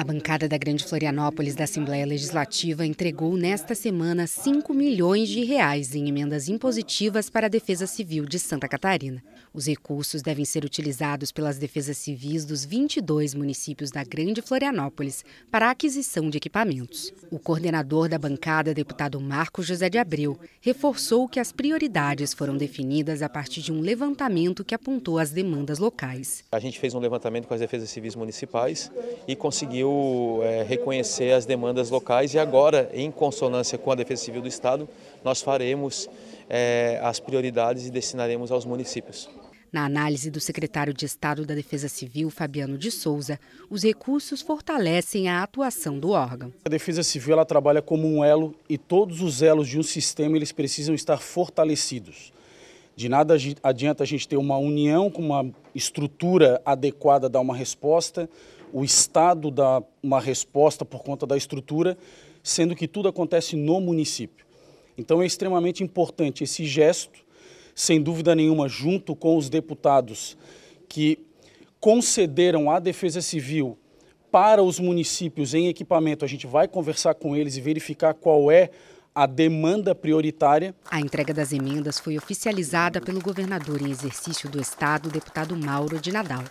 A bancada da Grande Florianópolis da Assembleia Legislativa entregou nesta semana 5 milhões de reais em emendas impositivas para a Defesa Civil de Santa Catarina. Os recursos devem ser utilizados pelas defesas civis dos 22 municípios da Grande Florianópolis para a aquisição de equipamentos. O coordenador da bancada, deputado Marco José de Abreu, reforçou que as prioridades foram definidas a partir de um levantamento que apontou as demandas locais. A gente fez um levantamento com as defesas civis municipais e conseguiu conseguiu é, reconhecer as demandas locais e agora, em consonância com a Defesa Civil do Estado, nós faremos é, as prioridades e destinaremos aos municípios. Na análise do secretário de Estado da Defesa Civil, Fabiano de Souza, os recursos fortalecem a atuação do órgão. A Defesa Civil ela trabalha como um elo e todos os elos de um sistema eles precisam estar fortalecidos. De nada adianta a gente ter uma união com uma estrutura adequada dar uma resposta, o Estado dá uma resposta por conta da estrutura, sendo que tudo acontece no município. Então é extremamente importante esse gesto, sem dúvida nenhuma, junto com os deputados que concederam à Defesa Civil para os municípios em equipamento. A gente vai conversar com eles e verificar qual é a demanda prioritária. A entrega das emendas foi oficializada pelo governador em exercício do estado, deputado Mauro de Nadal.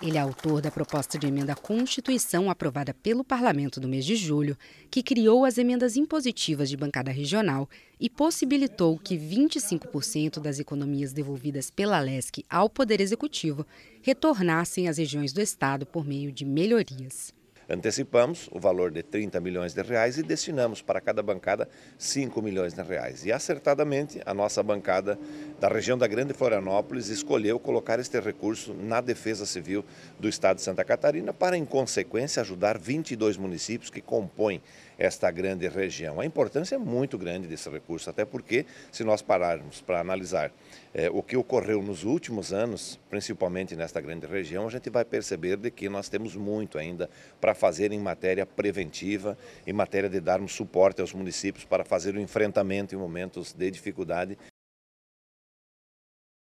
Ele é autor da proposta de emenda à Constituição aprovada pelo Parlamento no mês de julho, que criou as emendas impositivas de bancada regional e possibilitou que 25% das economias devolvidas pela LESC ao Poder Executivo retornassem às regiões do Estado por meio de melhorias. Antecipamos o valor de 30 milhões de reais e destinamos para cada bancada 5 milhões de reais. E acertadamente a nossa bancada da região da Grande Florianópolis escolheu colocar este recurso na Defesa Civil do Estado de Santa Catarina para, em consequência, ajudar 22 municípios que compõem esta grande região. A importância é muito grande desse recurso, até porque, se nós pararmos para analisar eh, o que ocorreu nos últimos anos, principalmente nesta grande região, a gente vai perceber de que nós temos muito ainda para fazer em matéria preventiva, em matéria de darmos suporte aos municípios para fazer o enfrentamento em momentos de dificuldade